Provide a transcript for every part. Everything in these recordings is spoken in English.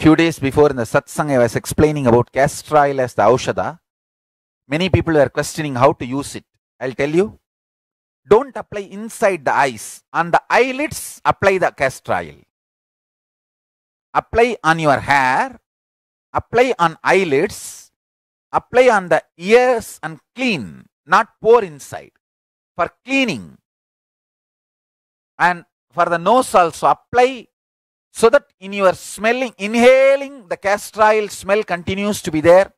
Few days before in the satsang, I was explaining about castor oil as the aushadha. Many people were questioning how to use it. I'll tell you. Don't apply inside the eyes. On the eyelids, apply the castor oil. Apply on your hair. Apply on eyelids. Apply on the ears and clean. Not pour inside. For cleaning. And for the nose also, apply so that in your smelling, inhaling, the castor oil smell continues to be there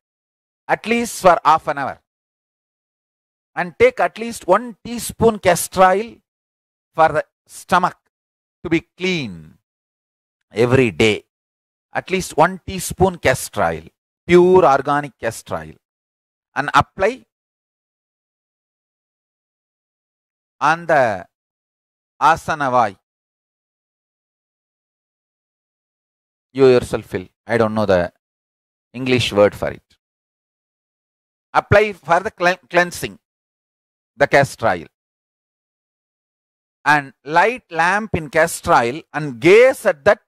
at least for half an hour. And take at least one teaspoon castor oil for the stomach to be clean every day. At least one teaspoon castor oil, pure organic castor oil. And apply on the asana vai You yourself feel I don't know the English word for it. Apply for the cleansing, the castor oil. And light lamp in castor oil and gaze at that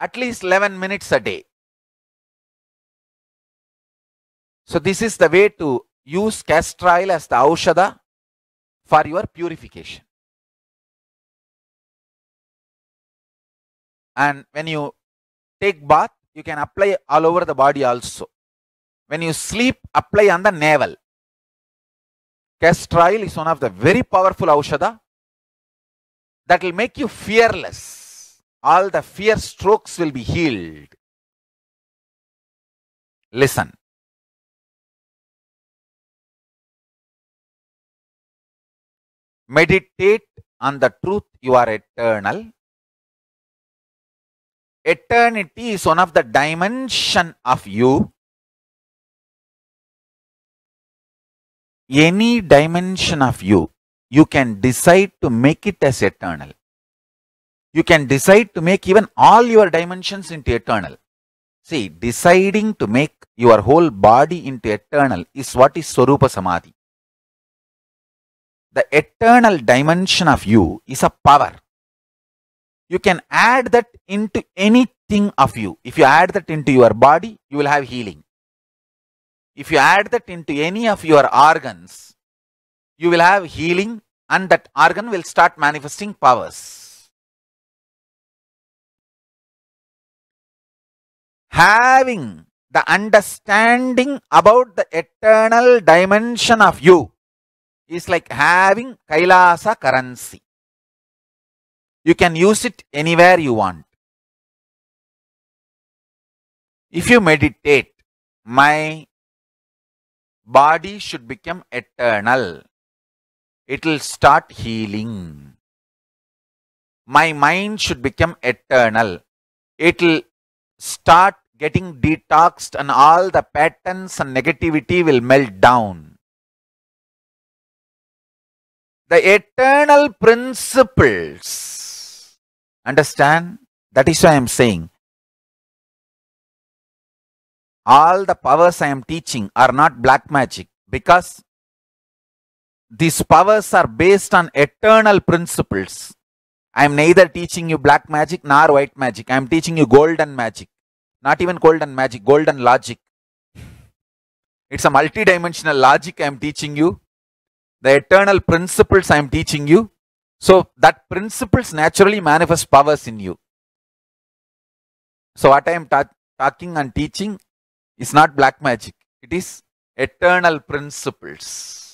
at least 11 minutes a day. So this is the way to use castor oil as the aushada for your purification. And when you take bath, you can apply all over the body also. When you sleep, apply on the navel. Castor oil is one of the very powerful Aushada that will make you fearless. All the fear strokes will be healed. Listen. Meditate on the truth you are eternal eternity is one of the dimension of you any dimension of you you can decide to make it as eternal you can decide to make even all your dimensions into eternal see deciding to make your whole body into eternal is what is swarupa samadhi the eternal dimension of you is a power you can add that into anything of you. If you add that into your body, you will have healing. If you add that into any of your organs, you will have healing and that organ will start manifesting powers. Having the understanding about the eternal dimension of you is like having Kailasa currency. You can use it anywhere you want. If you meditate, my body should become eternal. It will start healing. My mind should become eternal. It will start getting detoxed and all the patterns and negativity will melt down. The eternal principles Understand? That is why I am saying all the powers I am teaching are not black magic because these powers are based on eternal principles. I am neither teaching you black magic nor white magic. I am teaching you golden magic. Not even golden magic, golden logic. It's a multidimensional logic I am teaching you. The eternal principles I am teaching you. So that principles naturally manifest powers in you. So what I am ta talking and teaching is not black magic. It is eternal principles.